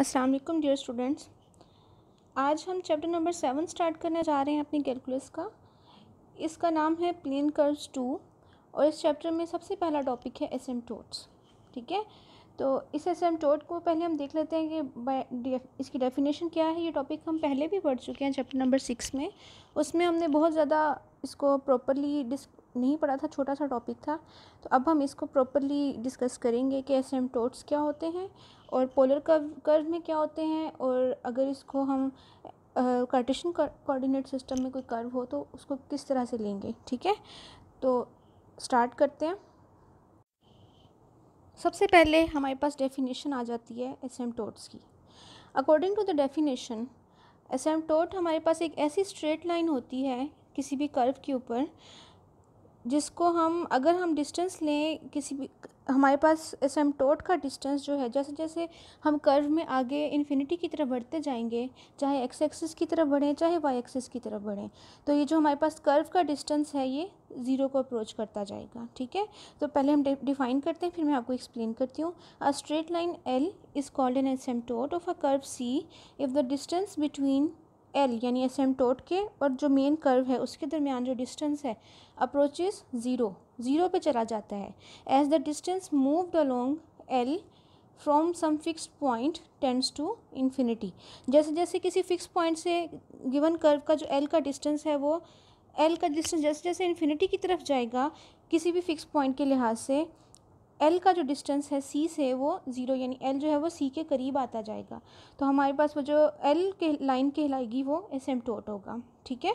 अस्सलाम वालेकुम dear students आज हम चैप्टर नंबर सेवन स्टार्ट करने जा रहे हैं अपनी कैलकुलस का इसका नाम है प्लेन कर्व्स टू और इस चैप्टर में सबसे पहला टॉपिक है एस ठीक है तो इस एस को पहले हम देख लेते हैं कि इसकी डेफिनेशन क्या है ये टॉपिक हम पहले भी पढ़ चुके हैं चैप्टर नंबर सिक्स में उसमें हमने बहुत ज़्यादा इसको प्रॉपरली डिस नहीं पढ़ा था छोटा सा टॉपिक था तो अब हम इसको प्रॉपरली डिस्कस करेंगे कि टोट्स क्या होते हैं और पोलर कर्व कर्व में क्या होते हैं और अगर इसको हम कार्टेशन कोऑर्डिनेट सिस्टम में कोई कर्व हो तो उसको किस तरह से लेंगे ठीक है तो स्टार्ट करते हैं सबसे पहले हमारे पास डेफिनेशन आ जाती है टोट्स की अकॉर्डिंग टू द डेफिनेशन टोट हमारे पास एक ऐसी स्ट्रेट लाइन होती है किसी भी कर्व के ऊपर जिसको हम अगर हम डिस्टेंस लें किसी भी हमारे पास टोट का डिस्टेंस जो है जैसे जैसे हम कर्व में आगे इन्फिनिटी की तरफ बढ़ते जाएंगे चाहे एक्स एक्सिस की तरफ बढ़ें चाहे वाई एक्सिस की तरफ बढ़ें तो ये जो हमारे पास कर्व का डिस्टेंस है ये ज़ीरो को अप्रोच करता जाएगा ठीक है तो पहले हम डिफाइन करते हैं फिर मैं आपको एक्सप्लेन करती हूँ a straight line L is called an टोट of a curve C if the distance between L यानी एस एम टोट के और जो मेन कर्व है उसके दरमियान जो डिस्टेंस है अप्रोचेस ज़ीरो ज़ीरो पे चला जाता है as the distance moved along L from some fix point tends to infinity जैसे जैसे किसी फिक्स पॉइंट से गिवन कर्व का जो एल का डिस्टेंस है वो एल का डिस्टेंस जैसे जैसे इन्फिनिटी की तरफ जाएगा किसी भी फिक्स पॉइंट के लिहाज से एल का जो डिस्टेंस है सी से वो ज़ीरो यानी एल जो है वो सी के करीब आता जाएगा तो हमारे पास वो जो एल के लाइन कहलाएगी वो एस एम टोट होगा ठीक है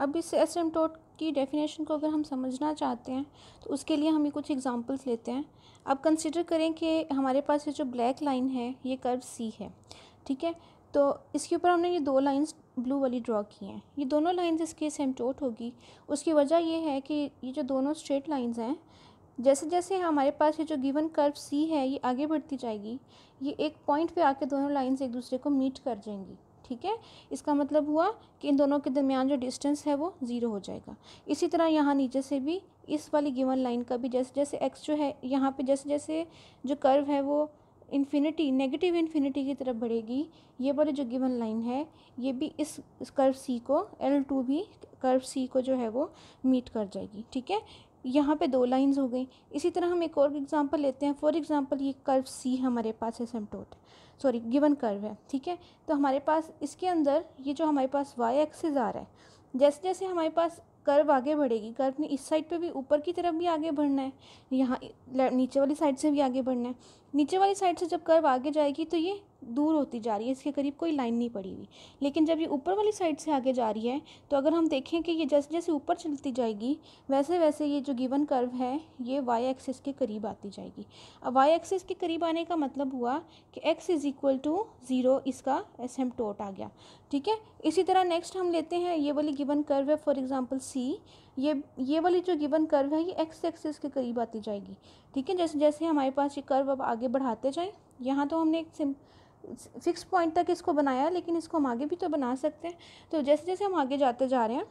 अब इस एस एम टोट की डेफिनेशन को अगर हम समझना चाहते हैं तो उसके लिए हम ये कुछ एग्जांपल्स लेते हैं अब कंसिडर करें कि हमारे पास ये जो ब्लैक लाइन है ये कर्व सी है ठीक है तो इसके ऊपर हमने ये दो लाइंस ब्लू वाली ड्रॉ की हैं ये दोनों लाइंस सेम सेमटोट होगी उसकी वजह ये है कि ये जो दोनों स्ट्रेट लाइंस हैं जैसे जैसे हमारे पास ये जो गिवन कर्व सी है ये आगे बढ़ती जाएगी ये एक पॉइंट पे आके दोनों लाइंस एक दूसरे को मीट कर जाएंगी ठीक है इसका मतलब हुआ कि इन दोनों के दरमियान जो डिस्टेंस है वो ज़ीरो हो जाएगा इसी तरह यहाँ नीचे से भी इस वाली गिवन लाइन का भी जैसे जैसे एक्स जो है यहाँ पर जैसे जैसे जो कर्व है वो इन्फिनिटी नेगेटिव इन्फिनिटी की तरफ बढ़ेगी ये वाली जो गिवन लाइन है ये भी इस कर्व सी को एल टू भी कर्व सी को जो है वो मीट कर जाएगी ठीक है यहाँ पे दो लाइंस हो गई इसी तरह हम एक और एग्जांपल लेते हैं फॉर एग्जांपल ये कर्व सी हमारे पास है सेमटोट सॉरी गिवन कर्व है ठीक है तो हमारे पास इसके अंदर ये जो हमारे पास वाई एक्सिस आ रहा है जैसे जैसे हमारे पास कर्व आगे बढ़ेगी कर्व ने इस साइड पे भी ऊपर की तरफ भी आगे बढ़ना है यहाँ नीचे वाली साइड से भी आगे बढ़ना है नीचे वाली साइड से जब कर्व आगे जाएगी तो ये दूर होती जा रही है इसके करीब कोई लाइन नहीं पड़ी हुई लेकिन जब ये ऊपर वाली साइड से आगे जा रही है तो अगर हम देखें कि ये जैसे जैसे ऊपर चलती जाएगी वैसे वैसे ये जो गिवन कर्व है ये वाई एक्सिस के करीब आती जाएगी अब वाई एक्सिस के करीब आने का मतलब हुआ कि x is equal to zero इसका टोट आ गया ठीक है इसी तरह नेक्स्ट हम लेते हैं ये वाली गिवन कर्व है फॉर एग्ज़ाम्पल सी ये ये वाली जो गिवन कर्व है ये एक्स एक्सिस के करीब आती जाएगी ठीक है जैसे जैसे हमारे पास ये कर्व अब आगे बढ़ाते जाए यहाँ तो हमने एक सिम फिक्स पॉइंट तक इसको बनाया लेकिन इसको हम आगे भी तो बना सकते हैं तो जैसे जैसे हम आगे जाते जा रहे हैं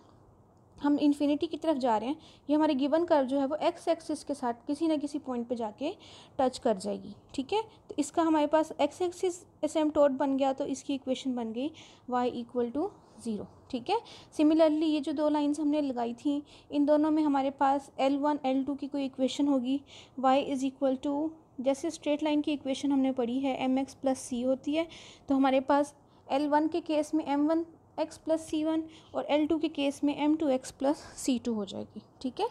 हम इन्फिनिटी की तरफ जा रहे हैं ये हमारी गिवन कर्व जो है वो एक्स एक्सिस के साथ किसी ना किसी पॉइंट पे जाके टच कर जाएगी ठीक है तो इसका हमारे पास एक्स एक्सिस टोट बन गया तो इसकी इक्वेशन बन गई वाई इक्वल टू ज़ीरो ठीक है सिमिलरली ये जो दो लाइन्स हमने लगाई थी इन दोनों में हमारे पास एल वन एल टू की कोई इक्वेशन होगी वाई इज़ इक्वल टू जैसे स्ट्रेट लाइन की इक्वेशन हमने पढ़ी है एम एक्स प्लस सी होती है तो हमारे पास एल वन के केस में m one x plus c one और एल टू के केस में m two x plus c two हो जाएगी ठीक है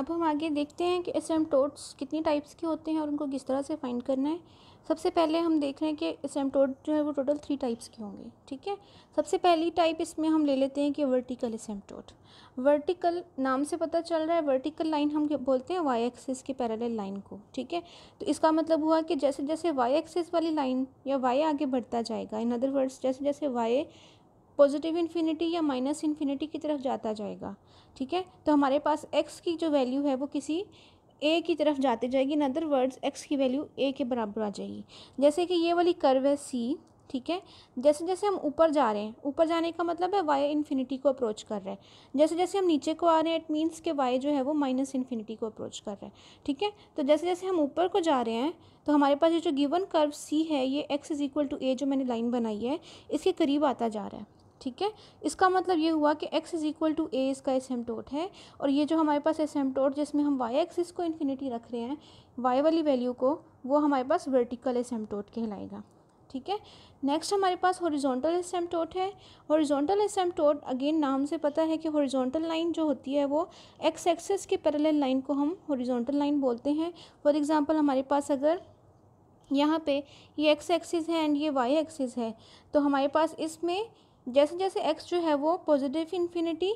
अब हम आगे देखते हैं कि एस टोट्स कितनी टाइप्स के होते हैं और उनको किस तरह से फाइंड करना है सबसे पहले हम देख रहे हैं कि सेमटोड जो है वो टोटल थ्री टाइप्स के होंगे ठीक है सबसे पहली टाइप इसमें हम ले लेते हैं कि वर्टिकल सेमटोड वर्टिकल नाम से पता चल रहा है वर्टिकल लाइन हम बोलते हैं वाई एक्सिस के पैरेलल लाइन को ठीक है तो इसका मतलब हुआ कि जैसे जैसे वाई एक्सिस वाली लाइन या वाई आगे बढ़ता जाएगा इन अदर वर्ड्स जैसे जैसे वाई पॉजिटिव इन्फिनिटी या माइनस इन्फिनिटी की तरफ जाता जाएगा ठीक है तो हमारे पास एक्स की जो वैल्यू है वो किसी ए की तरफ जाते जाएगी इन अदर वर्ड्स एक्स की वैल्यू ए के बराबर आ जाएगी जैसे कि ये वाली कर्व है सी ठीक है जैसे जैसे हम ऊपर जा रहे हैं ऊपर जाने का मतलब है वाई इन्फिनिटी को अप्रोच कर रहे हैं जैसे जैसे हम नीचे को आ रहे हैं इट मीन्स के वाई जो है वो माइनस इन्फिनिटी को अप्रोच कर रहे हैं ठीक है तो जैसे जैसे हम ऊपर को जा रहे हैं तो हमारे पास ये जो गिवन कर्व सी है ये x is equal to a जो मैंने लाइन बनाई है इसके करीब आता जा रहा है ठीक है इसका मतलब ये हुआ कि x is equal to a इसका टोट है और ये जो हमारे पास टोट जिसमें हम y एक्सिस को इन्फिनिटी रख रहे हैं y वाली वैल्यू को वो हमारे पास वर्टिकल टोट कहलाएगा ठीक है नेक्स्ट हमारे पास हॉरिजॉन्टल टोट है हॉरिजॉन्टल टोट अगेन नाम से पता है कि हॉरिजॉन्टल लाइन जो होती है वो एक्स एक्सेस के पैरेलल लाइन को हम हॉरिजॉन्टल लाइन बोलते हैं फॉर एग्जांपल हमारे पास अगर यहाँ पे ये एक्स एक्सिस है एंड ये वाई एक्सिस है तो हमारे पास इसमें जैसे जैसे एक्स जो है वो पॉजिटिव इन्फिनिटी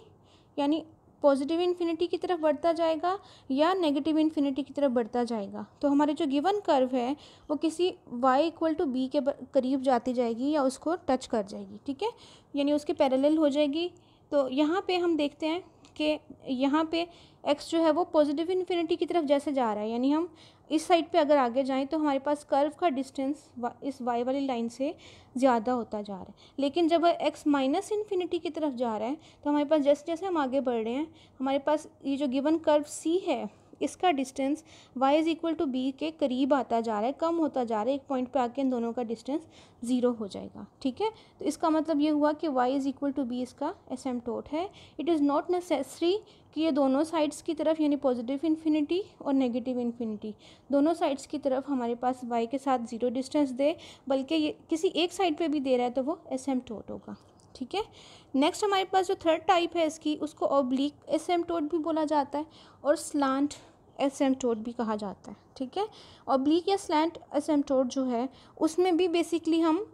यानी पॉजिटिव इन्फिनिटी की तरफ बढ़ता जाएगा या नेगेटिव इन्फिनिटी की तरफ बढ़ता जाएगा तो हमारे जो गिवन कर्व है वो किसी वाई इक्वल टू बी के करीब जाती जाएगी या उसको टच कर जाएगी ठीक है यानी उसके पैरेलल हो जाएगी तो यहाँ पे हम देखते हैं कि यहाँ पे एक्स जो है वो पॉजिटिव इन्फिनिटी की तरफ जैसे जा रहा है यानी हम इस साइड पे अगर आगे जाएँ तो हमारे पास कर्व का डिस्टेंस इस वाई वाली लाइन से ज़्यादा होता जा रहा है लेकिन जब एक्स माइनस इन्फिनिटी की तरफ जा रहा है तो हमारे पास जैसे जैसे हम आगे बढ़ रहे हैं हमारे पास ये जो गिवन कर्व सी है इसका distance y is equal to b के करीब आता जा रहा है कम होता जा रहा है एक पॉइंट पे आके इन दोनों का डिस्टेंस ज़ीरो हो जाएगा ठीक है तो इसका मतलब ये हुआ कि y is equal to b इसका एस एम टोट है इट इज़ नॉट नेसेसरी कि ये दोनों साइड्स की तरफ यानी पॉजिटिव इन्फिनिटी और नेगेटिव इन्फिनिटी दोनों साइड्स की तरफ हमारे पास वाई के साथ ज़ीरो डिस्टेंस दे बल्कि ये किसी एक साइड पर भी दे रहा है तो वो एस एम टोट होगा ठीक है नेक्स्ट हमारे पास जो थर्ड टाइप है इसकी उसको ओब्लिक एस एम टोट भी बोला जाता है और स्लांट एसेम्टोड भी कहा जाता है ठीक है और ब्लीक या स्लैंट एसेम्टोड जो है उसमें भी बेसिकली हम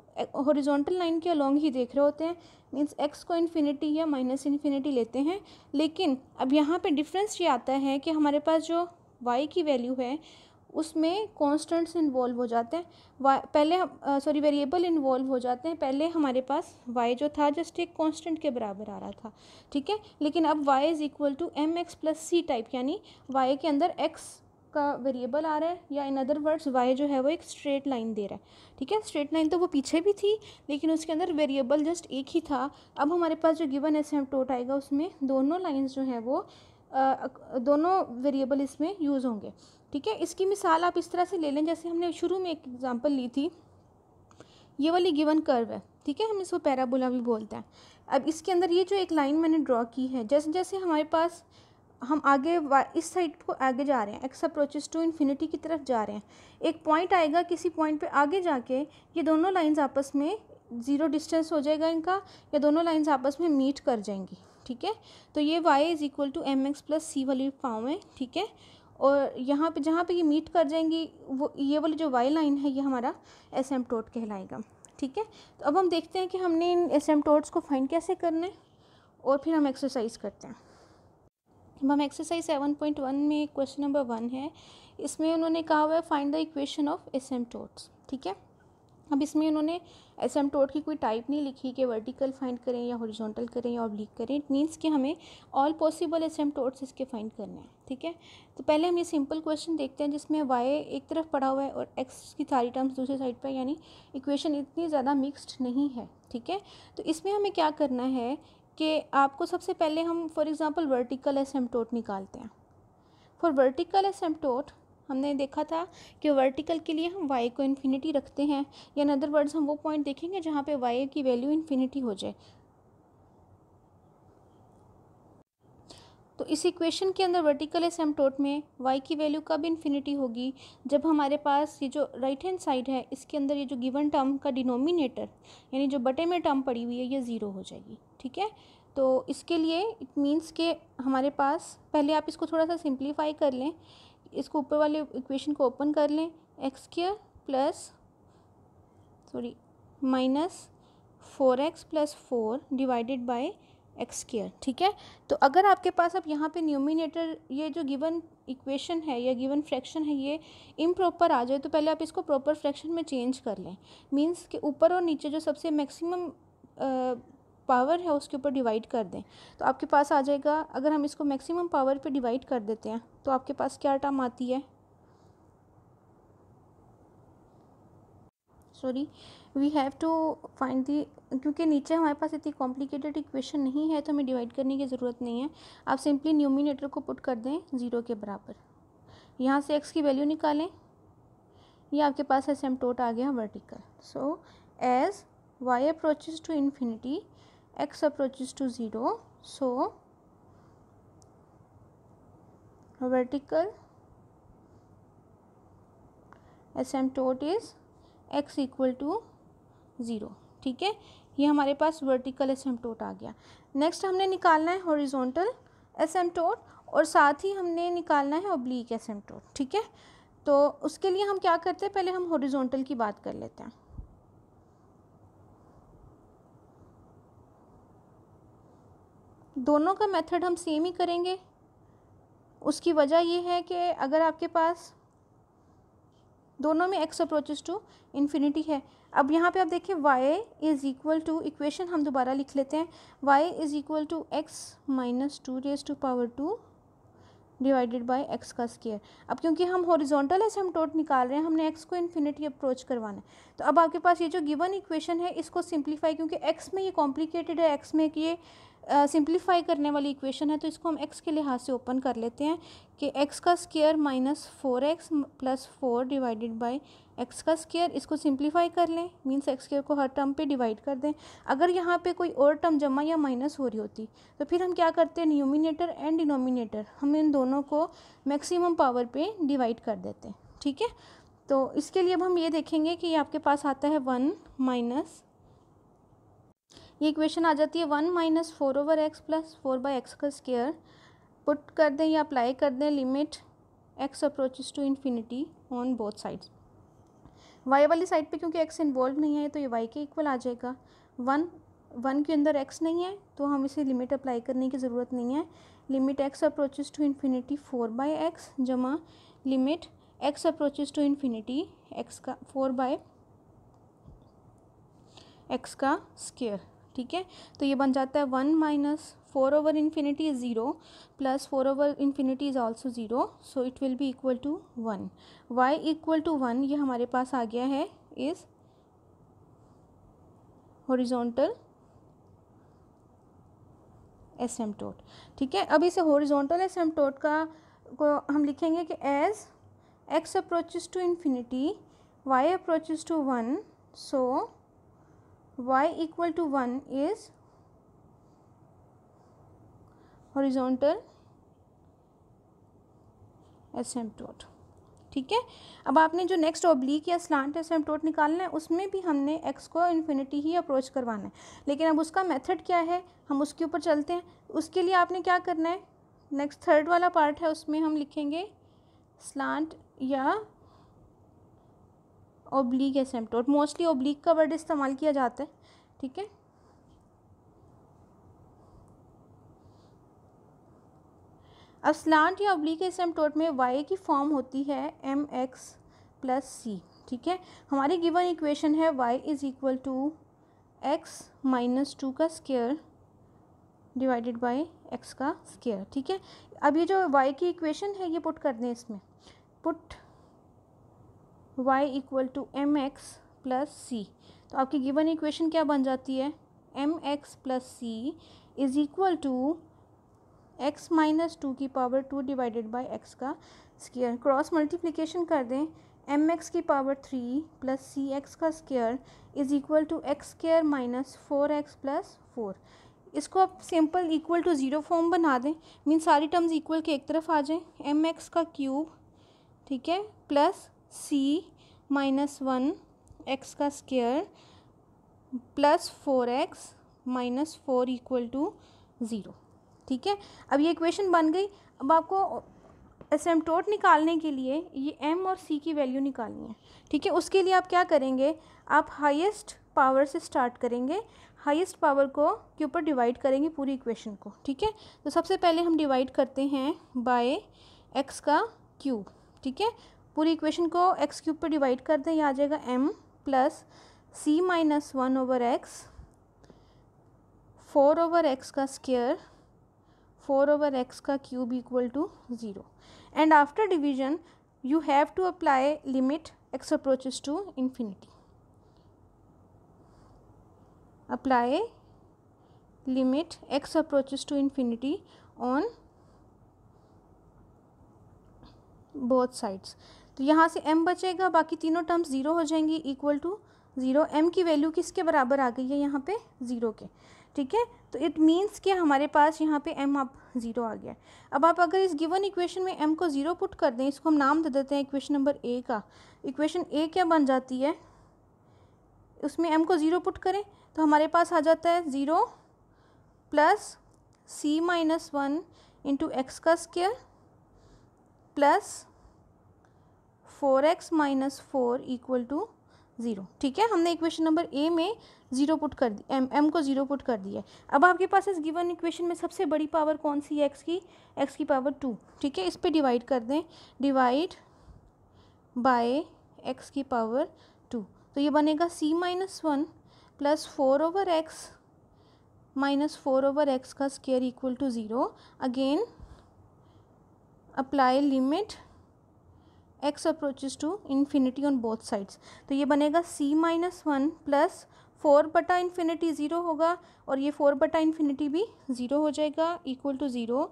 हॉरिजॉन्टल लाइन के अलोंग ही देख रहे होते हैं मीन्स एक्स को इन्फिनिटी या माइनस इन्फिनिटी लेते हैं लेकिन अब यहाँ पे डिफरेंस ये आता है कि हमारे पास जो वाई की वैल्यू है उसमें कॉन्स्टेंट्स इन्वॉल्व हो जाते हैं पहले सॉरी वेरिएबल इन्वॉल्व हो जाते हैं पहले हमारे पास वाई जो था जस्ट एक कॉन्स्टेंट के बराबर आ रहा था ठीक है लेकिन अब y is equal to m x plus c type यानी वाई के अंदर एक्स का वेरिएबल आ रहा है या इन अदर वर्ड्स वाई जो है वो एक स्ट्रेट लाइन दे रहा है ठीक है स्ट्रेट लाइन तो वो पीछे भी थी लेकिन उसके अंदर वेरिएबल जस्ट एक ही था अब हमारे पास जो गिवन एस एम टोट आएगा उसमें दोनों लाइन्स जो हैं वो दोनों वेरिएबल इसमें यूज़ होंगे ठीक है इसकी मिसाल आप इस तरह से ले लें जैसे हमने शुरू में एक एग्जांपल ली थी ये वाली गिवन कर्व है ठीक है हम इसको पैराबोला भी बोलते हैं अब इसके अंदर ये जो एक लाइन मैंने ड्रॉ की है जैसे जैसे हमारे पास हम आगे इस साइड को आगे जा रहे हैं एक्स अप्रोचेस टू इन्फिनिटी की तरफ जा रहे हैं एक पॉइंट आएगा किसी पॉइंट पर आगे जाके ये दोनों लाइन्स आपस में ज़ीरो डिस्टेंस हो जाएगा इनका या दोनों लाइन्स आपस में मीट कर जाएंगी ठीक है तो ये y is equal to m x plus c वाली फॉर्म है ठीक है और यहाँ पे जहाँ पे ये मीट कर जाएंगी वो ये वाली जो वाई लाइन है ये हमारा एस एम टोट कहलाएगा ठीक है तो अब हम देखते हैं कि हमने इन एस एम टोट्स को फाइंड कैसे करना है और फिर हम एक्सरसाइज करते हैं अब हम एक्सरसाइज सेवन पॉइंट वन में क्वेश्चन नंबर वन है इसमें उन्होंने कहा हुआ है find the equation of asymptotes ठीक है अब इसमें इन्होंने टोट की कोई टाइप नहीं लिखी कि वर्टिकल फाइंड करें या हॉरिजॉन्टल करें या ऑब्लिक करें इट मीन्स कि हमें ऑल पॉसिबल टोट्स इसके फाइंड करने हैं ठीक है तो पहले हम ये सिंपल क्वेश्चन देखते हैं जिसमें वाई एक तरफ पड़ा हुआ है और एक्स की सारी टर्म्स दूसरी साइड पर यानी इक्वेशन इतनी ज़्यादा मिक्सड नहीं है ठीक है तो इसमें हमें क्या करना है कि आपको सबसे पहले हम फॉर एग्ज़ाम्पल वर्टिकल टोट निकालते हैं फॉर वर्टिकल एसएमटोट हमने देखा था कि वर्टिकल के लिए हम y को इन्फिनिटी रखते हैं या इन अदर वर्ड्स हम वो पॉइंट देखेंगे जहाँ पे y की वैल्यू इन्फिनिटी हो जाए तो इस इक्वेशन के अंदर वर्टिकल टोट में y की वैल्यू कब इन्फिनिटी होगी जब हमारे पास ये जो राइट हैंड साइड है इसके अंदर ये जो गिवन टर्म का डिनोमिनेटर यानी जो बटे में टर्म पड़ी हुई है ये ज़ीरो हो जाएगी ठीक है तो इसके लिए इट मीन्स के हमारे पास पहले आप इसको थोड़ा सा सिंप्लीफाई कर लें इसको ऊपर वाले इक्वेशन को ओपन कर लें x square plus sorry minus four x plus four divided by x square ठीक है तो अगर आपके पास अब यहाँ पे न्यूमिनेटर ये जो गिवन इक्वेशन है या गिवन फ्रैक्शन है ये इम प्रॉपर आ जाए तो पहले आप इसको प्रॉपर फ्रैक्शन में चेंज कर लें मीन्स के ऊपर और नीचे जो सबसे मैक्सिमम पावर है उसके ऊपर डिवाइड कर दें तो आपके पास आ जाएगा अगर हम इसको मैक्सिमम पावर पे डिवाइड कर देते हैं तो आपके पास क्या टर्म आती है sorry we have to find the क्योंकि नीचे हमारे पास इतनी कॉम्प्लिकेटेड इक्वेशन नहीं है तो हमें डिवाइड करने की ज़रूरत नहीं है आप सिंपली न्यूमिनेटर को पुट कर दें ज़ीरो के बराबर यहाँ से एक्स की वैल्यू निकालें ये आपके पास टोट आ गया vertical so as y approaches to infinity x approaches to 0 so vertical asymptote is x equal to zero ठीक है ये हमारे पास वर्टिकल एसेम्प्टोट आ गया नेक्स्ट हमने निकालना है हॉरिजॉन्टल एसेम्प्टोट और साथ ही हमने निकालना है ओब्लिक एसेम्प्टोट ठीक है तो उसके लिए हम क्या करते हैं पहले हम हॉरिजॉन्टल की बात कर लेते हैं दोनों का मेथड हम सेम ही करेंगे उसकी वजह ये है कि अगर आपके पास दोनों में एक्स अप्रोचेस टू इन्फिनिटी है अब यहाँ पे आप देखिए y is equal to equation हम दोबारा लिख लेते हैं y is equal to x minus two raise to power two divided by x का स्केयर अब क्योंकि हम हॉरिजॉन्टल है से हम टोट निकाल रहे हैं हमने x को इन्फिनिटी अप्रोच करवाना है तो अब आपके पास ये जो गिवन इक्वेशन है इसको सिंप्लीफाई क्योंकि x में ये कॉम्प्लिकेटेड है x में ये सिंप्लीफाई करने वाली इक्वेशन है तो इसको हम एक्स के लिहाज से ओपन कर लेते हैं कि एक्स का square minus four x plus four divided by x का स्केयर इसको सिंप्लीफाई कर लें मीन्स एक्स स्केयर को हर टर्म पे डिवाइड कर दें अगर यहाँ पे कोई और टर्म जमा या माइनस हो रही होती तो फिर हम क्या करते हैं न्यूमिनेटर एंड डिनोमिनेटर हम इन दोनों को मैक्सिमम पावर पे डिवाइड कर देते हैं ठीक है तो इसके लिए अब हम ये देखेंगे कि आपके पास आता है वन माइनस ये इक्वेशन आ जाती है one minus four over x plus four by x का स्केयर पुट कर दें या अप्लाई कर दें limit x approaches to infinity on both sides y वाली साइड पे क्योंकि एक्स इन्वॉल्व नहीं है तो ये वाई के इक्वल आ जाएगा वन वन के अंदर एक्स नहीं है तो हम इसे लिमिट अप्लाई करने की ज़रूरत नहीं है limit x approaches to infinity four by x जमा limit x approaches to infinity x का फोर बाय एक्स का स्केयर ठीक है तो ये बन जाता है one minus four over infinity is zero plus four over infinity is also zero so it will be equal to one y equal to one ये हमारे पास आ गया है इज़ हॉरिजॉन्टल टोट ठीक है अब इसे हॉरिजॉन्टल टोट का को हम लिखेंगे कि as x approaches to infinity y approaches to one so y equal to 1 is horizontal asymptote ठीक है अब आपने जो नेक्स्ट ओब्लिक या स्लांट एसेम्प्टोट निकालना है उसमें भी हमने एक्स को इन्फिनिटी ही अप्रोच करवाना है लेकिन अब उसका मेथड क्या है हम उसके ऊपर चलते हैं उसके लिए आपने क्या करना है नेक्स्ट थर्ड वाला पार्ट है उसमें हम लिखेंगे स्लांट या ओब्लिक एसेम्प्टोट मोस्टली ओब्लिक का वर्ड इस्तेमाल किया जाता है ठीक है अब स्लांट या ओब्लिक एसेम्प्टोट में वाई की फॉर्म होती है एम एक्स प्लस सी ठीक है हमारी गिवन इक्वेशन है y is equal to x minus two का स्केयर डिवाइडेड बाय एक्स का स्केयर ठीक है अब ये जो वाई की इक्वेशन है ये पुट कर दें इसमें put y equal to m x plus c तो आपकी गिवन इक्वेशन क्या बन जाती है m x plus c is equal to x minus two की power two divided by x का स्केयर क्रॉस मल्टीप्लिकेशन कर दें एम एक्स की power three plus c x का square is equal to x square minus four x plus four इसको आप simple equal to zero form बना दें mean सारी टर्म्स इक्वल के एक तरफ आ जाएं एम एक्स का क्यूब ठीक है plus c minus one x का square plus four x minus four equal to zero ठीक है अब ये इक्वेशन बन गई अब आपको एसेम्टोट निकालने के लिए ये एम और सी की वैल्यू निकालनी है ठीक है उसके लिए आप क्या करेंगे आप हाईएस्ट पावर से स्टार्ट करेंगे हाईएस्ट पावर को के ऊपर डिवाइड करेंगे पूरी इक्वेशन को ठीक है तो सबसे पहले हम डिवाइड करते हैं बाय एक्स का क्यूब ठीक है पूरी इक्वेशन को एक्स क्यूब पर डिवाइड कर दें ये आ जाएगा m plus c minus one over x four over x का स्केयर फोर ओवर एक्स का cube equal to zero and after division you have to apply limit x approaches to infinity apply limit x approaches to infinity on both sides तो यहाँ से m बचेगा बाकी तीनों terms zero हो जाएंगी equal to zero m की value किसके बराबर आ गई है यहाँ पे ज़ीरो के ठीक है तो इट मीन्स कि हमारे पास यहाँ पे m आप ज़ीरो आ गया अब आप अगर इस गिवन इक्वेशन में m को ज़ीरो पुट कर दें इसको हम नाम दे देते हैं इक्वेशन नंबर ए का इक्वेशन ए क्या बन जाती है उसमें m को ज़ीरो पुट करें तो हमारे पास आ जाता है zero plus c minus one into x का square plus four x minus four equal to zero ठीक है हमने इक्वेशन नंबर ए में ज़ीरो पुट कर दी एम एम को ज़ीरो पुट कर दिया है अब आपके पास इस गिवन इक्वेशन में सबसे बड़ी पावर कौन सी है एक्स की एक्स की पावर टू ठीक है इस पर डिवाइड कर दें डिवाइड बाय एक्स की पावर टू तो ये बनेगा c minus one plus four over x minus four over x का square equal to zero again apply limit x approaches to infinity on both sides तो ये बनेगा c minus one plus four बटा infinity zero होगा और ये four बटा infinity भी ज़ीरो हो जाएगा equal to zero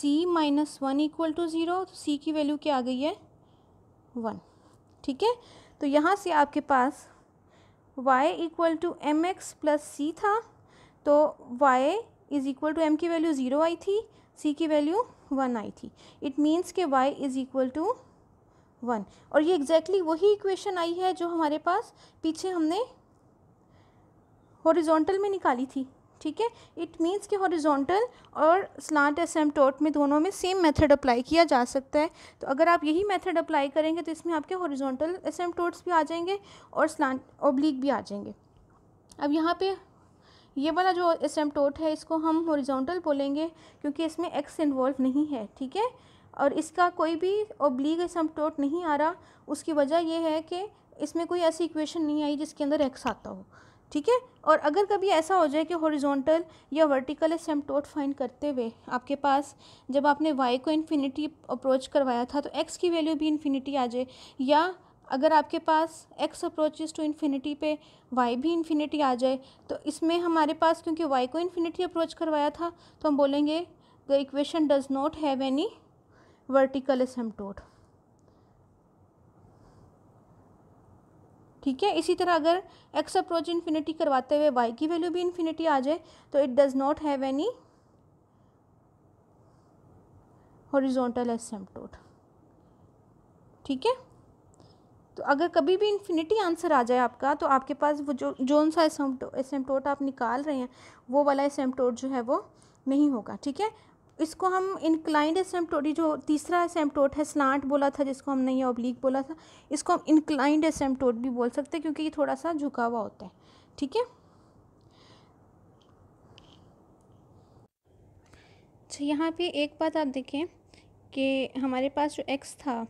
c minus one equal to zero c की वैल्यू क्या आ गई है वन ठीक है तो यहाँ से आपके पास y equal to m x plus c था तो y is equal to m की वैल्यू ज़ीरो आई थी c की वैल्यू वन आई थी इट मीन्स के y is equal to one और ये एग्जैक्टली exactly वही इक्वेशन आई है जो हमारे पास पीछे हमने हॉरिजॉन्टल में निकाली थी ठीक है इट मीन्स कि हॉरिजॉन्टल और स्लांट टोट में दोनों में सेम मेथड अप्लाई किया जा सकता है तो अगर आप यही मेथड अप्लाई करेंगे तो इसमें आपके हॉरिजॉन्टल टोट्स भी आ जाएंगे और स्लांट ओब्लिक भी आ जाएंगे अब यहाँ पे ये वाला जो टोट है इसको हम हॉरिजॉन्टल बोलेंगे क्योंकि इसमें एक्स इन्वॉल्व नहीं है ठीक है और इसका कोई भी ओब्लीग टोट नहीं आ रहा उसकी वजह यह है कि इसमें कोई ऐसी इक्वेशन नहीं आई जिसके अंदर एक्स आता हो ठीक है और अगर कभी ऐसा हो जाए कि हॉरिजॉन्टल या वर्टिकल टोट फाइंड करते हुए आपके पास जब आपने वाई को इन्फिनिटी अप्रोच करवाया था तो एक्स की वैल्यू भी इन्फिनिटी आ जाए या अगर आपके पास एक्स अप्रोचेस टू इन्फिनिटी पे वाई भी इन्फिनिटी आ जाए तो इसमें हमारे पास क्योंकि वाई को इन्फिनिटी अप्रोच करवाया था तो हम बोलेंगे the equation does not have any vertical is ठीक है इसी तरह अगर एक्स अप्रोच इन्फिनिटी करवाते हुए वाई की वैल्यू भी इन्फिनिटी आ जाए तो it does not have any horizontal asymptote ठीक है तो अगर कभी भी इन्फिनिटी आंसर आ जाए आपका तो आपके पास वो जो जोन सा एसेम्प्टोट आप निकाल रहे हैं वो वाला एसेम्प्टोट जो है वो नहीं होगा ठीक है इसको हम इंक्लाइंड एसेम्प्टोड जो तीसरा एसेम्प्टोट है स्लांट बोला था जिसको हमने ये ऑब्लिक बोला था इसको हम इंक्लाइंड एसेम्प्टोट भी बोल सकते हैं क्योंकि ये थोड़ा सा झुका हुआ होता है ठीक है अच्छा यहाँ पे एक बात आप देखें कि हमारे पास जो एक्स था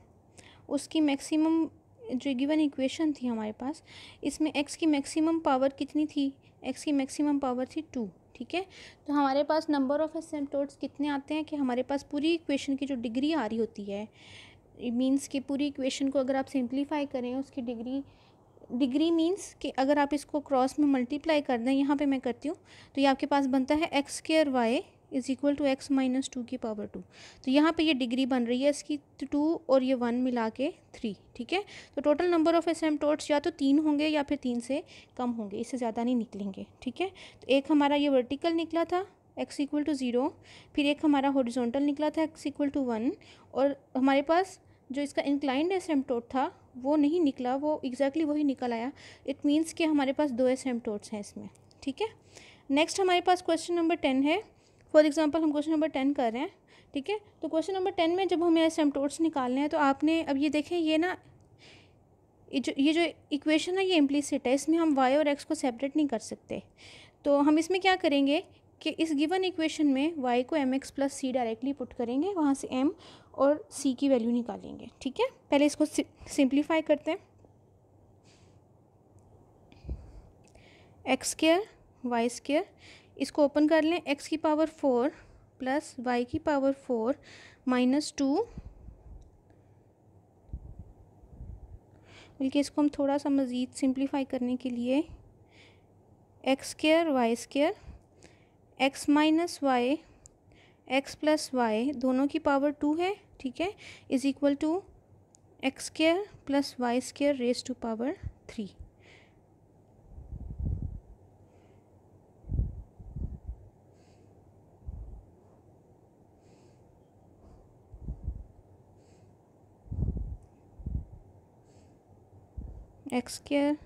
उसकी मैक्सिमम जो गिवन इक्वेशन थी हमारे पास इसमें एक्स की मैक्सिमम पावर कितनी थी एक्स की मैक्सिमम पावर थी टू ठीक है तो हमारे पास नंबर ऑफ़ एसेम्टोड्स कितने आते हैं कि हमारे पास पूरी इक्वेशन की जो डिग्री आ रही होती है मीन्स कि पूरी इक्वेशन को अगर आप सिंप्लीफाई करें उसकी डिग्री डिग्री मीन्स कि अगर आप इसको क्रॉस में मल्टीप्लाई कर दें यहाँ पे मैं करती हूँ तो ये आपके पास बनता है x square y is equal to x minus two की पावर टू तो यहाँ पे ये डिग्री बन रही है इसकी टू और ये वन मिला के थ्री ठीक है तो टोटल नंबर ऑफ़ एस या तो तीन होंगे या फिर तीन से कम होंगे इससे ज़्यादा नहीं निकलेंगे ठीक है तो एक हमारा ये वर्टिकल निकला था एक्स इक्वल टू ज़ीरो फिर एक हमारा हॉरिजॉन्टल निकला था एक्स इक्वल टू वन और हमारे पास जो इसका इंक्लाइंड टोट था वो नहीं निकला वो एग्जैक्टली exactly वही निकल आया इट मीन्स कि हमारे पास दो टोट्स हैं इसमें ठीक है नेक्स्ट हमारे पास क्वेश्चन नंबर टेन है फॉर एग्जाम्पल हम क्वेश्चन नंबर टेन कर रहे हैं ठीक है तो क्वेश्चन नंबर टेन में जब हमें एसेम्टोड्स निकालने हैं तो आपने अब ये देखें ये ना ये जो ये जो इक्वेशन है ये इम्प्लीसिट है इसमें हम वाई और एक्स को सेपरेट नहीं कर सकते तो हम इसमें क्या करेंगे कि इस गिवन इक्वेशन में वाई को m x plus c directly put करेंगे वहाँ से एम और सी की वैल्यू निकालेंगे ठीक है पहले इसको सिंप्लीफाई करते हैं एक्स स्केयर वाई स्केयर इसको ओपन कर लें एक्स की पावर फोर प्लस वाई की पावर फोर माइनस टू बल्कि इसको हम थोड़ा सा मज़ीद सिंप्लीफाई करने के लिए x square y square x minus y x plus y दोनों की पावर टू है ठीक है is equal to x square plus y square raise to power three x square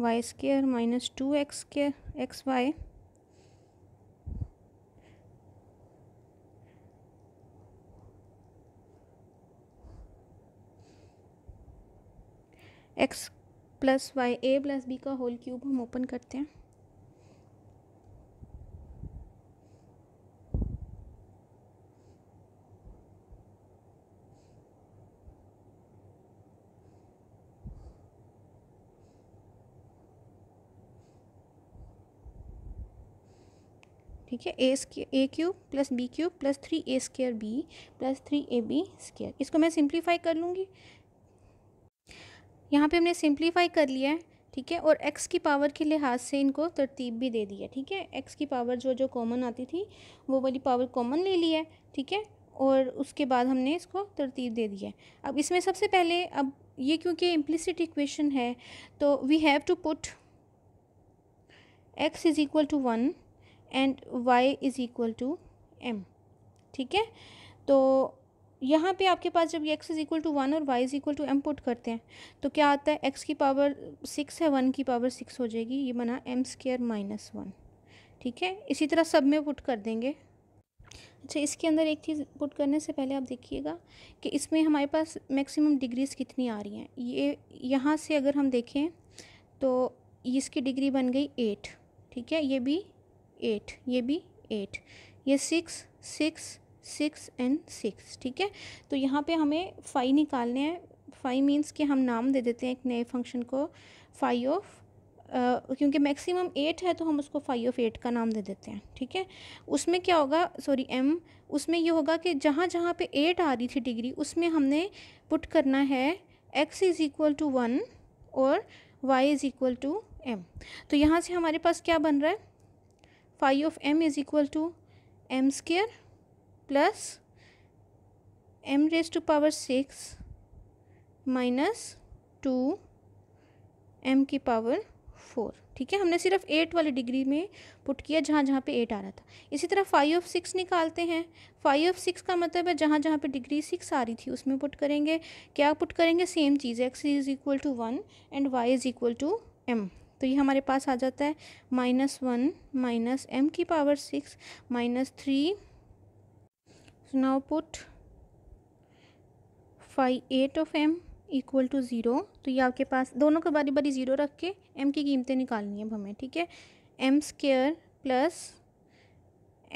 y square minus two x square x y x plus y a plus b का whole cube हम open करते हैं ठीक है a a cube plus b cube plus three a square b plus three a b square इसको मैं simplify कर लूँगी यहाँ पे हमने सिंप्लीफाई कर लिया है ठीक है और x की पावर के लिहाज से इनको तरतीब भी दे दी है ठीक है x की पावर जो जो कॉमन आती थी वो वाली पावर कॉमन ले लिया है ठीक है और उसके बाद हमने इसको तरतीब दे दी है अब इसमें सबसे पहले अब ये क्योंकि इम्प्लिसिट इक्वेशन है तो we have to put x is equal to one and y is equal to m ठीक है तो यहाँ पे आपके पास जब x is equal to one और y is equal to m put करते हैं तो क्या आता है एक्स की पावर सिक्स है वन की पावर सिक्स हो जाएगी ये बना एम स्केयर माइनस वन ठीक है इसी तरह सब में पुट कर देंगे अच्छा इसके अंदर एक चीज़ पुट करने से पहले आप देखिएगा कि इसमें हमारे पास मैक्सिमम डिग्रीज़ कितनी आ रही हैं ये यहाँ से अगर हम देखें तो इसकी डिग्री बन गई एट ठीक है ये भी एट ये भी एट ये six six six and six ठीक है तो यहाँ पे हमें फाइव निकालने हैं फाइव मीन्स कि हम नाम दे देते हैं एक नए फंक्शन को फाइव ऑफ Uh, क्योंकि मैक्सिमम एट है तो हम उसको फाइव ऑफ एट का नाम दे देते हैं ठीक है उसमें क्या होगा सॉरी एम उसमें ये होगा कि जहाँ जहाँ पे एट आ रही थी डिग्री उसमें हमने पुट करना है x is equal to one और y is equal to m तो यहाँ से हमारे पास क्या बन रहा है five of m is equal to m square plus m raise to power six minus two m की पावर फोर ठीक है हमने सिर्फ एट वाली डिग्री में पुट किया जहाँ जहाँ पे एट आ रहा था इसी तरह फाइव ऑफ सिक्स निकालते हैं फाइव ऑफ सिक्स का मतलब है जहाँ जहाँ पे डिग्री सिक्स आ रही थी उसमें पुट करेंगे क्या पुट करेंगे सेम चीज़ x is equal to one and y is equal to m तो ये हमारे पास आ जाता है माइनस वन माइनस एम की power six minus three now put five eight of m equal to zero तो ये आपके पास दोनों को बारी बारी ज़ीरो रख के एम की कीमतें निकालनी है अब हमें ठीक है एम स्केयर प्लस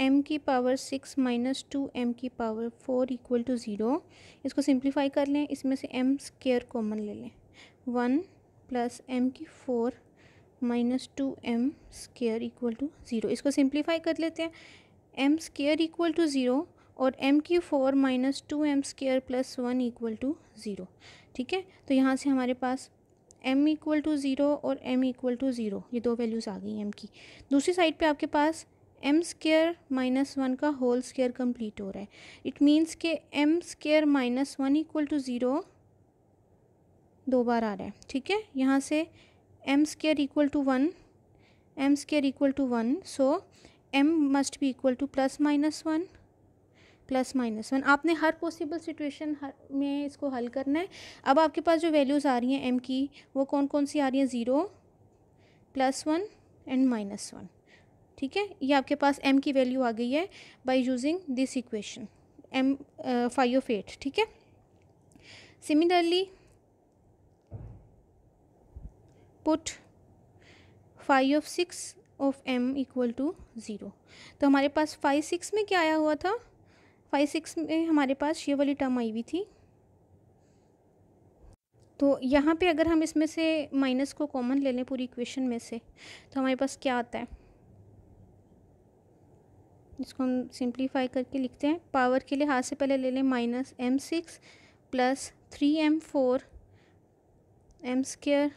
एम की power six minus two m की power four equal to zero इसको सिंप्लीफाई कर लें इसमें से एम स्केयर कॉमन ले लें वन प्लस एम की four minus two m square equal to zero इसको सिंप्लीफाई कर लेते हैं m square equal to zero और एम की four minus two m square plus one equal to zero ठीक है तो यहाँ से हमारे पास एम इक्वल टू ज़ीरो और एम इक्वल टू ज़ीरो ये दो वैल्यूज़ आ गई एम की दूसरी साइड पे आपके पास एम स्केयर माइनस वन का होल स्केयर कंप्लीट हो रहा है इट मीन्स के m square minus one equal to zero दो बार आ रहा है ठीक है यहाँ से m square equal to one m square equal to one so m must भी equal to plus minus one plus minus one आपने हर पॉसिबल सिचुएशन में इसको हल करना है अब आपके पास जो वैल्यूज़ आ रही हैं एम की वो कौन कौन सी आ रही हैं zero plus one and minus one ठीक है ये आपके पास एम की वैल्यू आ गई है by using this equation m five of eight ठीक है similarly put five of six of m equal to zero तो हमारे पास फाइव सिक्स में क्या आया हुआ था फाइव सिक्स में हमारे पास ये वाली टर्म आई हुई थी तो यहाँ पे अगर हम इसमें से माइनस को कॉमन ले लें पूरी इक्वेशन में से तो हमारे पास क्या आता है इसको हम सिंप्लीफाई करके लिखते हैं पावर के लिए हाथ से पहले ले लें minus m six plus three m four m square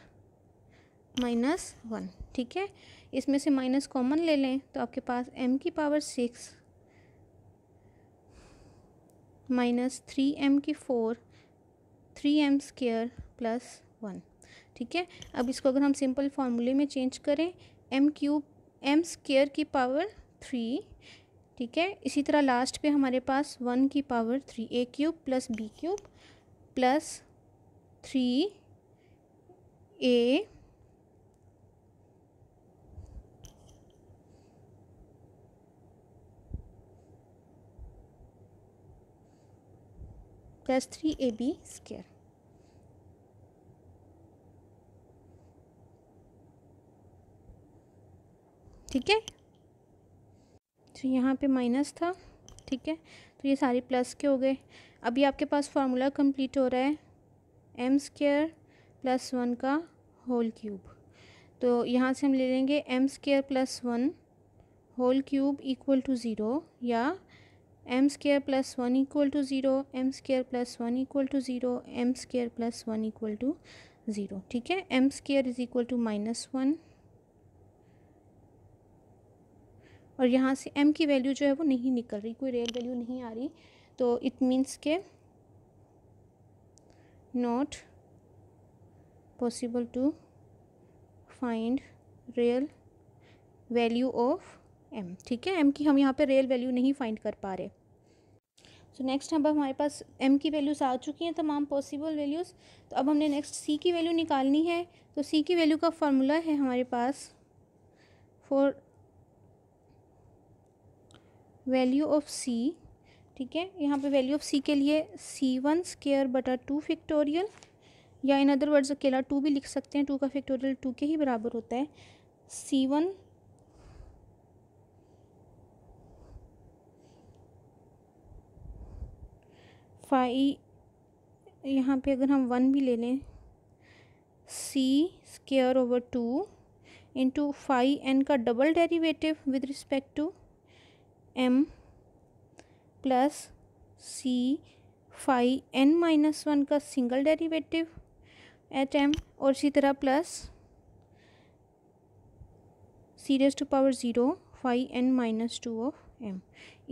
minus one ठीक है इसमें से माइनस कॉमन ले लें तो आपके पास एम की power six minus three m की four three m square plus one ठीक है अब इसको अगर हम सिंपल फार्मूले में चेंज करें एम क्यूब एम स्केयर की पावर थ्री ठीक है इसी तरह लास्ट पे हमारे पास वन की power three a cube plus b cube plus three a plus three a b square ठीक है तो यहाँ पे माइनस था ठीक है तो ये सारे प्लस के हो गए अभी आपके पास फार्मूला कंप्लीट हो रहा है एम स्केयर प्लस वन का होल क्यूब तो यहाँ से हम ले लेंगे m square plus one whole cube equal to zero या m square plus one equal to zero m square plus one equal to zero m square plus one equal to zero ठीक है m square is equal to minus one और यहाँ से M की value जो है वो नहीं निकल रही कोई रियल वैल्यू नहीं आ रही तो इट मीन्स के not possible to find real value of m ठीक है एम की हम यहाँ पे रियल वैल्यू नहीं फाइंड कर पा रहे सो नेक्स्ट अब हमारे पास एम की वैल्यूज़ आ चुकी हैं तमाम पॉसिबल वैल्यूज़ तो अब हमने नेक्स्ट सी की वैल्यू निकालनी है तो सी की वैल्यू का फार्मूला है हमारे पास फॉर वैल्यू ऑफ सी ठीक है यहाँ पे वैल्यू ऑफ सी के लिए सी वन स्केयर बटा टू फिक्टोरियल या इन अदर वर्ड्स अकेला टू भी लिख सकते हैं टू का फिक्टोरियल टू के ही बराबर होता है सी वन फाई यहाँ पे अगर हम वन भी ले लें c square over two into five n का double derivative with respect to m plus c phi n minus one का सिंगल डेरिवेटिव एट एम और इसी तरह plus c two power zero five n minus two of m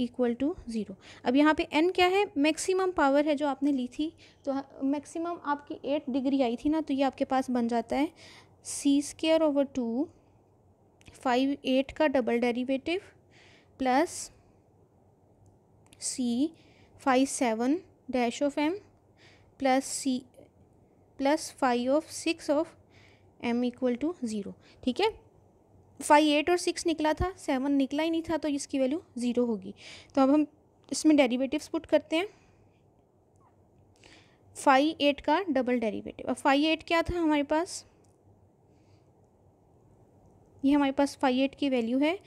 equal to zero अब यहाँ पे N क्या है maximum power है जो आपने ली थी तो मैक्सिमम आपकी एट डिग्री आई थी ना तो ये आपके पास बन जाता है c square over two five eight का double derivative plus c five seven dash of m plus c plus five of six of m equal to zero ठीक है फाइव एट और सिक्स निकला था सेवन निकला ही नहीं था तो इसकी वैल्यू ज़ीरो होगी तो अब हम इसमें डेरिवेटिव्स पुट करते हैं फाइव एट का डबल डेरिवेटिव अब फाइव एट क्या था हमारे पास ये हमारे पास फाइव एट की वैल्यू है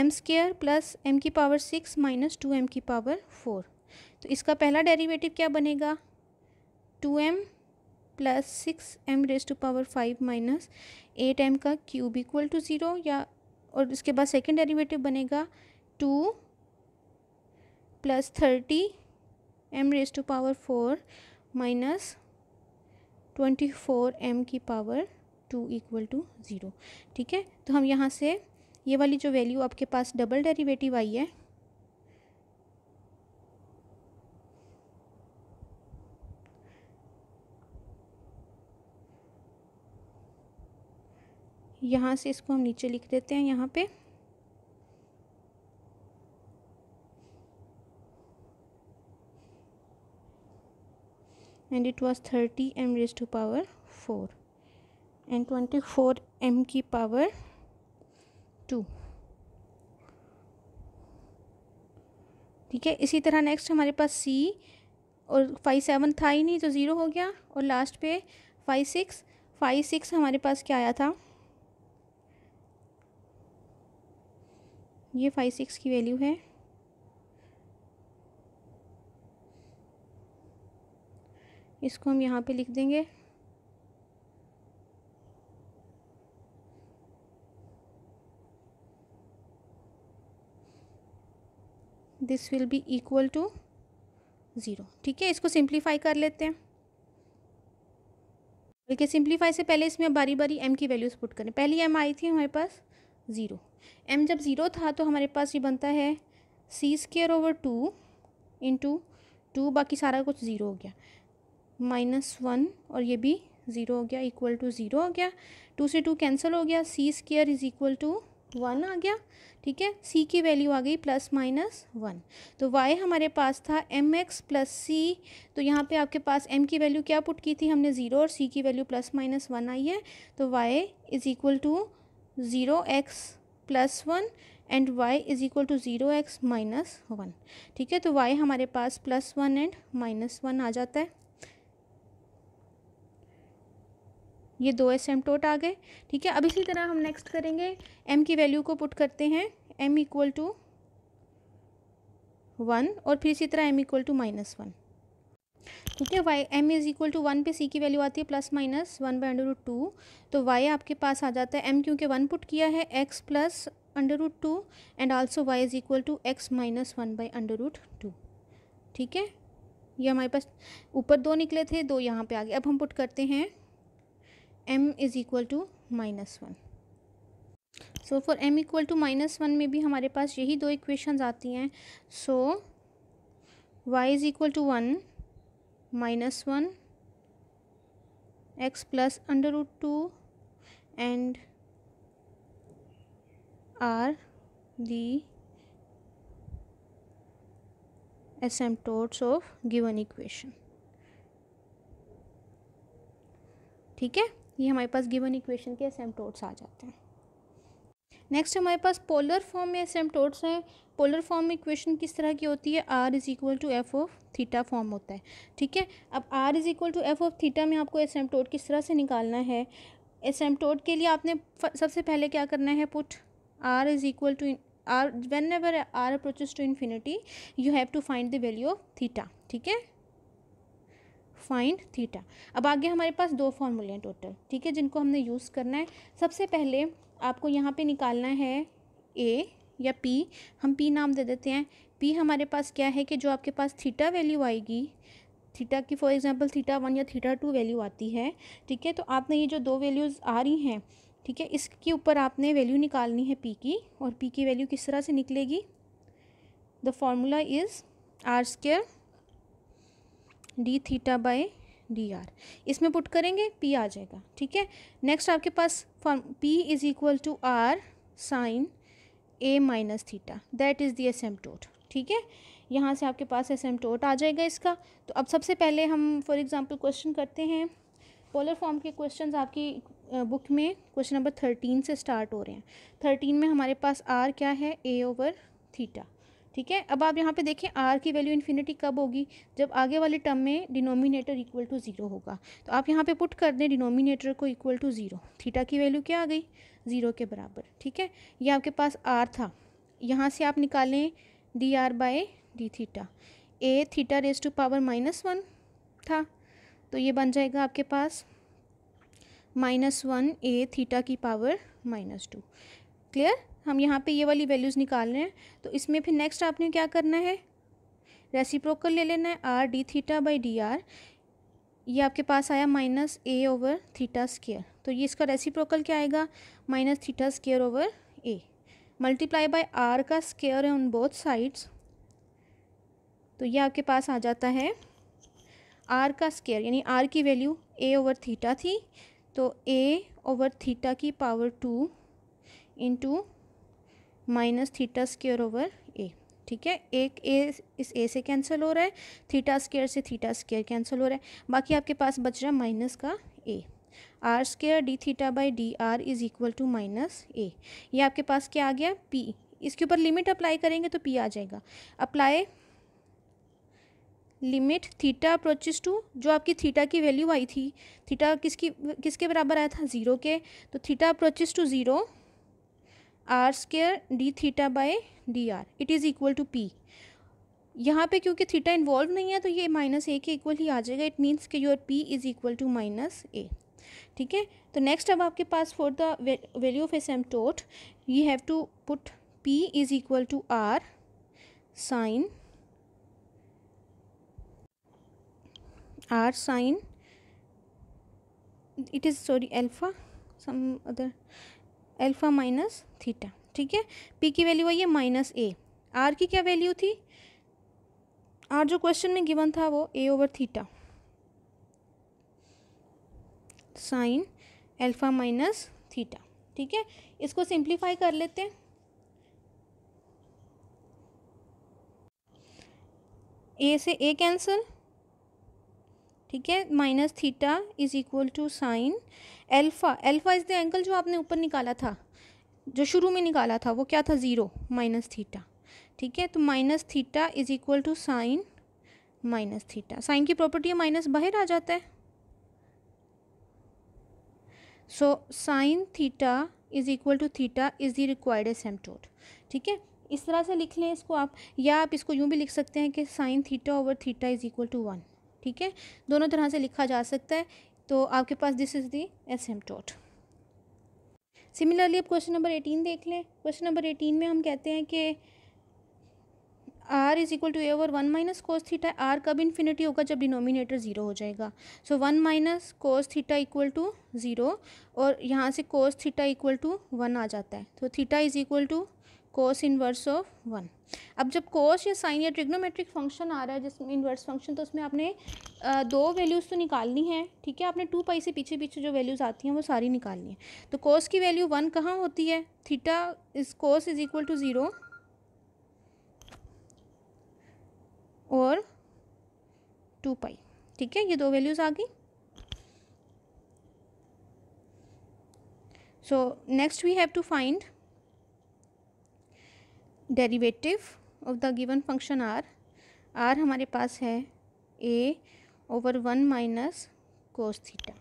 एम स्केयर प्लस एम की power six minus two m की पावर फोर तो इसका पहला डेरिवेटिव क्या बनेगा two m plus six m raise to power five minus eight m का क्यूब इक्वल टू ज़ीरो या और उसके बाद सेकेंड डेरिवेटिव बनेगा two plus thirty m raise to power four minus twenty four m की power two equal to zero ठीक है तो हम यहाँ से ये वाली जो वैल्यू आपके पास डबल डेरिवेटिव आई है यहाँ से इसको हम नीचे लिख देते हैं यहाँ पे and it was thirty m raise to power four and twenty four m की पावर टू ठीक है इसी तरह नेक्स्ट हमारे पास सी और फाइव सेवन था ही नहीं तो ज़ीरो हो गया और लास्ट पे फाइव सिक्स फाइव सिक्स हमारे पास क्या आया था ये फाइव सिक्स की वैल्यू है इसको हम यहाँ पे लिख देंगे this will be equal to zero ठीक है इसको सिंप्लीफाई कर लेते हैं बल्कि सिंप्लीफाई से पहले इसमें बारी बारी एम की वैल्यूज़ पुट करें पहली एम आई थी हमारे पास ज़ीरो एम जब ज़ीरो था तो हमारे पास ये बनता है c square over two into two बाकी सारा कुछ ज़ीरो हो गया माइनस वन और ये भी ज़ीरो हो गया इक्वल टू ज़ीरो हो गया टू से टू कैंसिल हो गया C square is equal to one आ गया ठीक है सी की वैल्यू आ गई प्लस माइनस वन तो वाई हमारे पास था एम एक्स प्लस सी तो यहाँ पे आपके पास एम की वैल्यू क्या पुट की थी हमने ज़ीरो और सी की वैल्यू प्लस माइनस वन आई है तो Y is equal to zero X plus one and Y is equal to zero X minus one ठीक है तो y हमारे पास plus one and minus one आ जाता है ये दो एस एम टोट आ गए ठीक है अब इसी तरह हम नेक्स्ट करेंगे m की वैल्यू को पुट करते हैं m इक्वल टू वन और फिर इसी तरह m equal to minus one ठीक है Y M is equal to one पे सी की वैल्यू आती है plus minus one by under root two तो वाई आपके पास आ जाता है एम क्योंकि वन पुट किया है x plus under root two and also y is equal to x minus one by under root two ठीक है ये हमारे पास ऊपर दो निकले थे दो यहाँ पे आ गए अब हम पुट करते हैं m is equal to minus one so for m equal to minus one में भी हमारे पास यही दो इक्वेशन आती हैं so y is equal to one minus one x plus under root two and are the asymptotes of given equation ठीक है ये हमारे पास गिवन इक्वेशन के एसेम्टोट्स आ जाते हैं नेक्स्ट हमारे पास पोलर फॉर्म में एसेम्टोड्स हैं पोलर फॉर्म में इक्वेशन किस तरह की होती है r is equal to f of theta form होता है ठीक है अब r is equal to f of theta में आपको एसेमटोड किस तरह से निकालना है एसेमटोड के लिए आपने सबसे पहले क्या करना है put r is equal to r whenever r approaches to infinity you have to find the value of theta ठीक है फाइंड थीटा अब आगे हमारे पास दो फॉर्मूले हैं टोटल ठीक है जिनको हमने यूज़ करना है सबसे पहले आपको यहाँ पे निकालना है ए या पी हम पी नाम दे देते हैं पी हमारे पास क्या है कि जो आपके पास थीटा वैल्यू आएगी थीटा की फॉर एग्जांपल थीटा वन या थीटा टू वैल्यू आती है ठीक है तो आपने ये जो दो वैल्यूज़ आ रही हैं ठीक है इसके ऊपर आपने वैल्यू निकालनी है पी की और पी की वैल्यू किस तरह से निकलेगी the formula is r square d theta by d r इसमें पुट करेंगे पी आ जाएगा ठीक है नेक्स्ट आपके पास form p is equal to r sine a minus theta that is the tote ठीक है यहाँ से आपके पास टोट आ जाएगा इसका तो अब सबसे पहले हम फॉर एग्ज़ाम्पल क्वेश्चन करते हैं पोलर फॉर्म के क्वेश्चंस आपकी बुक में क्वेश्चन नंबर थर्टीन से स्टार्ट हो रहे हैं थर्टीन में हमारे पास आर क्या है ए ओवर थीटा ठीक है अब आप यहाँ पे देखें आर की वैल्यू इन्फिनिटी कब होगी जब आगे वाले टर्म में डिनोमिनेटर इक्वल टू ज़ीरो होगा तो आप यहाँ पे पुट कर दें डिनोमिनेटर को इक्वल टू ज़ीरो थीटा की वैल्यू क्या आ गई ज़ीरो के बराबर ठीक है ये आपके पास आर था यहाँ से आप निकालें d r by d theta a theta raise to power minus one था तो ये बन जाएगा आपके पास माइनस वन ए थीटा की पावर माइनस टू क्लियर हम यहाँ पे ये वाली वैल्यूज़ निकाल रहे हैं तो इसमें फिर नेक्स्ट आपने क्या करना है रेसिप्रोकल ले लेना है r d theta by d r ये आपके पास आया minus a over theta square तो ये इसका रेसिप्रोकल क्या आएगा minus theta square over a multiply by r का स्केयर है ऑन बोथ साइड्स तो ये आपके पास आ जाता है आर का स्केयर यानी आर की वैल्यू ए ओवर थीटा थी तो ए ओवर थीटा की power two into minus theta square over a ठीक है एक ए इस ए से कैंसिल हो रहा है थीटा स्केयर से थीटा स्केयर कैंसिल हो रहा है बाकी आपके पास बच रहा है माइनस का a r square d theta by d r is equal to minus a ये आपके पास क्या आ गया पी इसके ऊपर लिमिट अप्लाई करेंगे तो पी आ जाएगा apply limit theta approaches to जो आपकी थीटा की वैल्यू आई थी थीटा किसकी किसके बराबर आया था ज़ीरो के तो theta approaches to zero r square d theta by d r it is equal to p यहाँ पे क्योंकि थीटा इन्वॉल्व नहीं है तो ये माइनस ए के इक्वल ही आ जाएगा इट मीन्स कि your p is equal to minus a ठीक है तो नेक्स्ट अब आपके पास for the value of tote you have to put p is equal to r sine r sine it is sorry alpha some other alpha minus theta ठीक है P की value आई है माइनस ए आर की क्या value थी are जो question में given था वो a over theta sine alpha minus theta ठीक है इसको सिंप्लीफाई कर लेते हैं ए से ए कैंसिल ठीक है minus theta is equal to sine alpha alpha is the angle जो आपने ऊपर निकाला था जो शुरू में निकाला था वो क्या था ज़ीरो माइनस थीटा ठीक है तो minus theta is equal to sine minus theta sine की प्रॉपर्टी है माइनस बाहर आ जाता है so sine theta is equal to theta is the required asymptote ठीक है इस तरह से लिख लें इसको आप या आप इसको यूँ भी लिख सकते हैं कि sine theta over theta is equal to one ठीक है दोनों तरह से लिखा जा सकता है तो आपके पास this is the tote similarly अब क्वेश्चन नंबर एटीन देख लें क्वेश्चन नंबर एटीन में हम कहते हैं कि r is equal to over one minus cos theta r कब इन्फिनिटी होगा जब डिनोमिनेटर ज़ीरो हो जाएगा so one minus cos theta equal to zero और यहाँ से cos theta equal to one आ जाता है तो theta is equal to cos inverse of one अब जब कोस या साइन या ट्रिग्नोमेट्रिक फंक्शन आ रहा है जिसमें इनवर्स फंक्शन तो उसमें आपने दो वैल्यूज़ तो निकालनी है ठीक है आपने टू पाई से पीछे पीछे जो वैल्यूज़ आती हैं वो सारी निकालनी है तो कोस की वैल्यू वन कहाँ होती है theta is cos is equal to zero और टू पाई ठीक है ये दो वैल्यूज़ आ गई so next we have to find derivative of the given function r r हमारे पास है a over one minus cos theta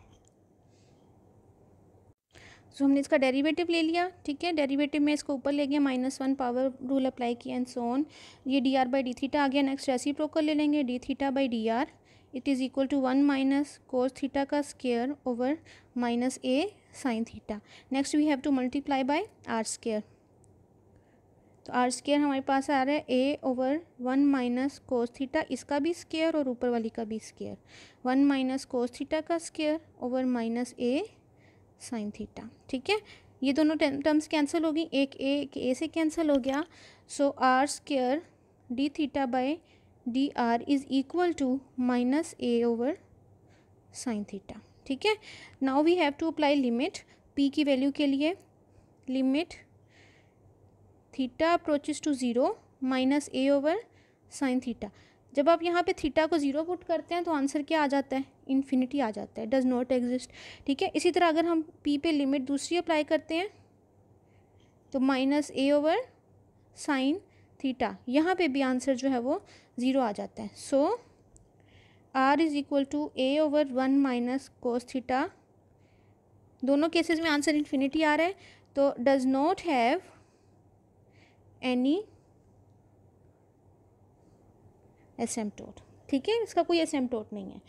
so हमने इसका डेरिवेटिव ले लिया ठीक है डेरिवेटिव में इसको ऊपर ले गया minus one power rule apply किया एंड सो ऑन ये d r by d theta आ गया नेक्स्ट रेसी प्रोकर ले लेंगे d theta by d r it is equal to one minus cos theta का square over minus a sine theta next we have to multiply by r square तो r square हमारे पास आ रहा है a over one minus cos theta इसका भी square और ऊपर वाली का भी square one minus cos theta का square over minus a sine theta ठीक है ये दोनों टर्म्स कैंसिल हो गई एक ए एक ए से कैंसिल हो गया so r square d theta by d r is equal to minus a over sine theta ठीक है now we have to apply limit p की वैल्यू के लिए limit theta approaches to zero minus a over sine theta जब आप यहाँ पे theta को ज़ीरो पुट करते हैं तो आंसर क्या आ जाता है इन्फिनिटी आ जाता है डज़ नॉट एग्जिस्ट ठीक है इसी तरह अगर हम पी पे लिमिट दूसरी अप्लाई करते हैं तो minus a over sine theta यहाँ पे भी आंसर जो है वो ज़ीरो आ जाता है so r is equal to a over one minus cos theta दोनों केसेस में आंसर इन्फिनिटी आ रहा है तो does not have any asymptote ठीक है इसका कोई एसेम्टोट नहीं है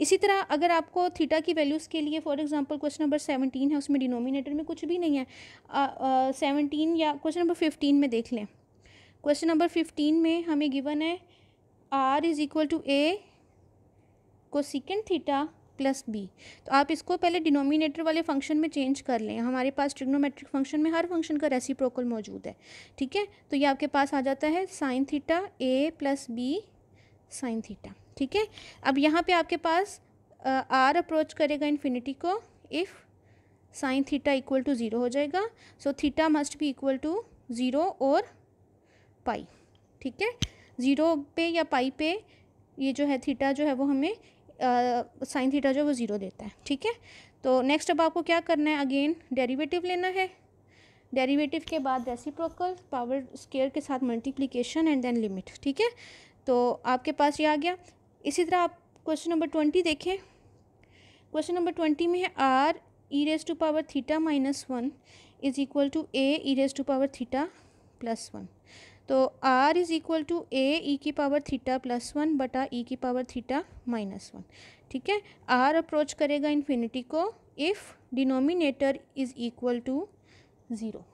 इसी तरह अगर आपको थीटा की वैल्यूज़ के लिए for example question number seventeen है उसमें डिनोमिनेटर में कुछ भी नहीं है सेवनटीन या क्वेश्चन नंबर फिफ्टीन में देख लें क्वेश्चन नंबर फिफ्टीन में हमें गिवन है r is equal to a को सिकेंड थीटा प्लस बी तो आप इसको पहले डिनोमिनेटर वाले फंक्शन में चेंज कर लें हमारे पास ट्रिग्नोमेट्रिक फंक्शन में हर फंक्शन का रेसिप्रोकल मौजूद है ठीक है तो ये आपके पास आ जाता है sine theta a plus b sine theta ठीक है अब यहाँ पे आपके पास आर अप्रोच करेगा इन्फिनिटी को if sine theta equal to zero हो जाएगा सो थीटा मस्ट भी इक्वल टू ज़ीरो और पाई ठीक है ज़ीरो पे या पाई पे ये जो है थीटा जो है वो हमें साइन थीटा जो वो ज़ीरो देता है ठीक है तो नेक्स्ट अब आपको क्या करना है अगेन डेरिवेटिव लेना है डेरिवेटिव के बाद प्रोकल पावर स्केयर के साथ मल्टीप्लीकेशन एंड देन लिमिट ठीक है तो आपके पास ये आ गया इसी तरह आप क्वेश्चन नंबर ट्वेंटी देखें क्वेश्चन नंबर ट्वेंटी में है r e raise to power theta minus one is equal to a e raise to power theta plus one तो r is equal to a e की power theta plus one बटा e e की power theta minus one ठीक है r approach करेगा infinity को if denominator is equal to zero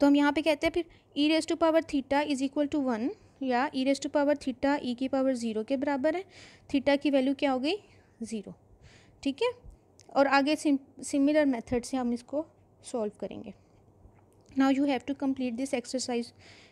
तो हम यहाँ पे कहते हैं फिर e raise to power theta is equal to one या e raise to power theta e की पावर ज़ीरो के बराबर है थीटा की वैल्यू क्या हो गई ज़ीरो ठीक है और आगे सिमिलर मेथड से हम इसको सॉल्व करेंगे now you have to complete this exercise